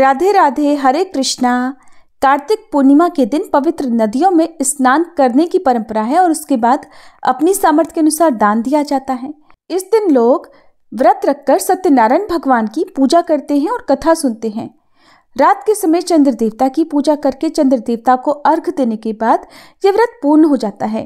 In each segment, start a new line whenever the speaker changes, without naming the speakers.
राधे राधे हरे कृष्णा कार्तिक पूर्णिमा के दिन पवित्र नदियों में स्नान करने की परंपरा है और उसके बाद अपनी सामर्थ्य के अनुसार दान दिया जाता है इस दिन लोग व्रत रखकर सत्यनारायण भगवान की पूजा करते हैं और कथा सुनते हैं रात के समय चंद्र देवता की पूजा करके चंद्र देवता को अर्घ देने के बाद ये व्रत पूर्ण हो जाता है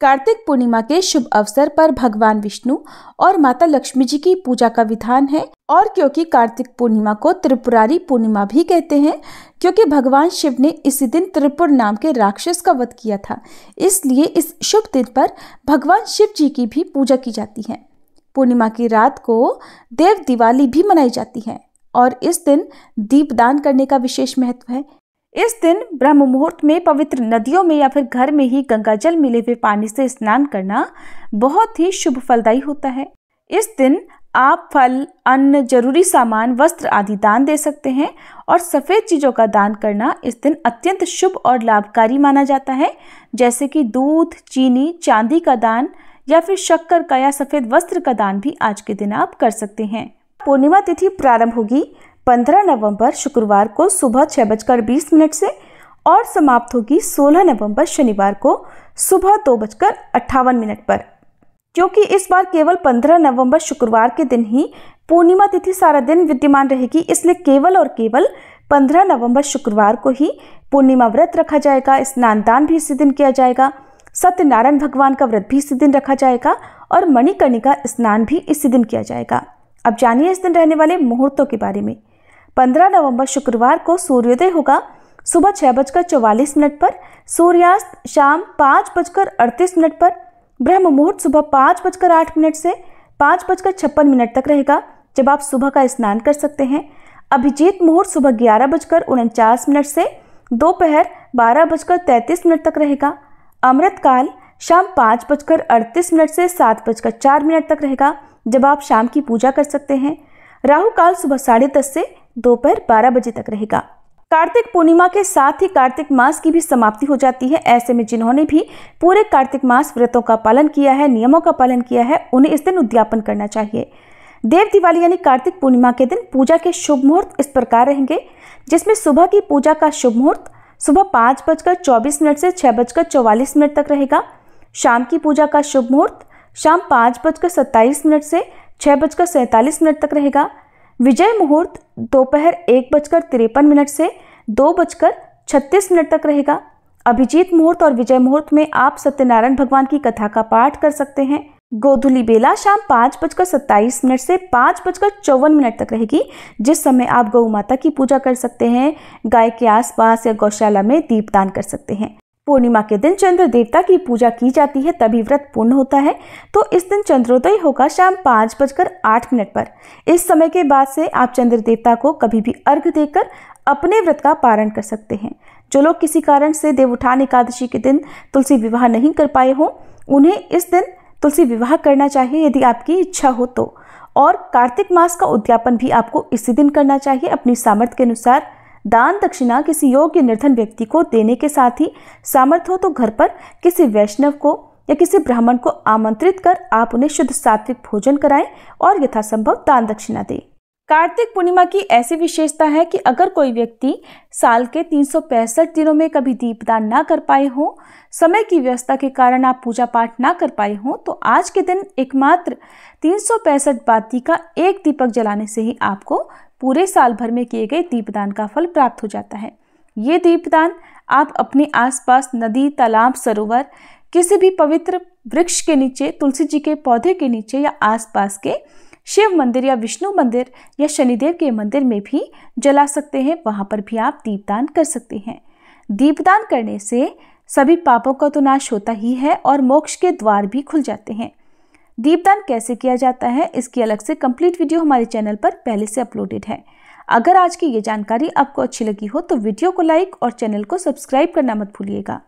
कार्तिक पूर्णिमा के शुभ अवसर पर भगवान विष्णु और माता लक्ष्मी जी की पूजा का विधान है और क्योंकि कार्तिक पूर्णिमा को त्रिपुरारी पूर्णिमा भी कहते हैं क्योंकि भगवान शिव ने इसी दिन त्रिपुर नाम के राक्षस का वध किया था इसलिए इस शुभ दिन पर भगवान शिव जी की भी पूजा की जाती है पूर्णिमा की रात को देव दिवाली भी मनाई जाती है और इस दिन दीपदान करने का विशेष महत्व है इस दिन ब्रह्म मुहूर्त में पवित्र नदियों में या फिर घर में ही गंगा जल मिले हुए पानी से स्नान करना बहुत ही शुभ फलदायी होता है इस दिन आप फल अन्न जरूरी सामान वस्त्र आदि दान दे सकते हैं और सफ़ेद चीज़ों का दान करना इस दिन अत्यंत शुभ और लाभकारी माना जाता है जैसे कि दूध चीनी चांदी का दान या फिर शक्कर का या सफ़ेद वस्त्र का दान भी आज के दिन आप कर सकते हैं पूर्णिमा तिथि प्रारंभ होगी 15 नवंबर शुक्रवार को सुबह छः बजकर बीस मिनट से और समाप्त होगी 16 नवंबर शनिवार को सुबह दो बजकर अट्ठावन मिनट पर जो कि इस बार केवल 15 नवंबर शुक्रवार के दिन ही पूर्णिमा तिथि सारा दिन विद्यमान रहेगी इसलिए केवल और केवल 15 नवंबर शुक्रवार को ही पूर्णिमा व्रत रखा जाएगा स्नान दान भी इसी दिन किया जाएगा सत्यनारायण भगवान का व्रत भी इसी दिन रखा जाएगा और मणिकर्णिका स्नान भी इसी दिन किया जाएगा अब जानिए इस दिन रहने वाले मुहूर्तों के बारे में 15 नवंबर शुक्रवार को सूर्योदय होगा सुबह छः बजकर चौवालीस मिनट पर सूर्यास्त शाम पाँच बजकर अड़तीस मिनट पर ब्रह्म मुहूर्त सुबह पाँच बजकर आठ मिनट से पाँच बजकर छप्पन मिनट तक रहेगा जब आप सुबह का स्नान कर सकते हैं अभिजीत मुहूर्त सुबह ग्यारह बजकर उनचास मिनट से दोपहर बारह बजकर तैंतीस मिनट तक रहेगा अमृतकाल शाम पाँच बजकर अड़तीस मिनट से सात बजकर चार मिनट तक रहेगा जब आप शाम की पूजा कर सकते हैं राहु काल सुबह साढ़े दस से दोपहर बारह बजे तक रहेगा कार्तिक पूर्णिमा के साथ ही कार्तिक मास की भी समाप्ति हो जाती है ऐसे में जिन्होंने भी पूरे कार्तिक मास व्रतों का पालन किया है नियमों का पालन किया है उन्हें इस दिन उद्यापन करना चाहिए देव दिवाली यानी कार्तिक पूर्णिमा के दिन पूजा के शुभ मुहूर्त इस प्रकार रहेंगे जिसमें सुबह की पूजा का शुभ मुहूर्त सुबह पाँच बजकर चौबीस मिनट से छः बजकर चौवालीस मिनट तक रहेगा शाम की पूजा का शुभ मुहूर्त शाम पाँच बजकर सत्ताईस मिनट से छः बजकर सैंतालीस मिनट तक रहेगा विजय मुहूर्त दोपहर एक बजकर तिरपन मिनट से दो बजकर छत्तीस मिनट तक रहेगा अभिजीत मुहूर्त और विजय मुहूर्त में आप सत्यनारायण भगवान की कथा का पाठ कर सकते हैं गोधुली बेला शाम पाँच बजकर सत्ताईस मिनट से पाँच बजकर चौवन मिनट तक रहेगी जिस समय आप गौ माता की पूजा कर सकते हैं गाय के आसपास या गौशाला में दीपदान कर सकते हैं पूर्णिमा के दिन चंद्र देवता की पूजा की जाती है तभी व्रत पूर्ण होता है तो इस दिन चंद्रोदय होगा शाम पाँच बजकर आठ मिनट पर इस समय के बाद से आप चंद्र देवता को कभी भी अर्घ देकर अपने व्रत का पारण कर सकते हैं जो लोग किसी कारण से देवउठान एकादशी के दिन तुलसी विवाह नहीं कर पाए हों उन्हें इस दिन तुलसी विवाह करना चाहिए यदि आपकी इच्छा हो तो और कार्तिक मास का उद्यापन भी आपको इसी दिन करना चाहिए अपनी सामर्थ्य के अनुसार दान दक्षिणा किसी योग्य निर्धन व्यक्ति को देने के साथ ही सामर्थ्य हो तो घर पर किसी वैष्णव को या किसी ब्राह्मण को आमंत्रित कर आप उन्हें शुद्ध सात्विक भोजन कराएं और यथासंभव दान दक्षिणा दें कार्तिक पूर्णिमा की ऐसी विशेषता है कि अगर कोई व्यक्ति साल के तीन दिनों में कभी दीपदान ना कर पाए हों समय की व्यवस्था के कारण आप पूजा पाठ ना कर पाए हों तो आज के दिन एकमात्र तीन सौ बाती का एक दीपक जलाने से ही आपको पूरे साल भर में किए गए दीपदान का फल प्राप्त हो जाता है ये दीपदान आप अपने आसपास नदी तालाब सरोवर किसी भी पवित्र वृक्ष के नीचे तुलसी जी के पौधे के नीचे या आसपास के शिव मंदिर या विष्णु मंदिर या शनिदेव के मंदिर में भी जला सकते हैं वहाँ पर भी आप दीपदान कर सकते हैं दीपदान करने से सभी पापों का तो नाश होता ही है और मोक्ष के द्वार भी खुल जाते हैं दीपदान कैसे किया जाता है इसकी अलग से कंप्लीट वीडियो हमारे चैनल पर पहले से अपलोडेड है अगर आज की ये जानकारी आपको अच्छी लगी हो तो वीडियो को लाइक और चैनल को सब्सक्राइब करना मत भूलिएगा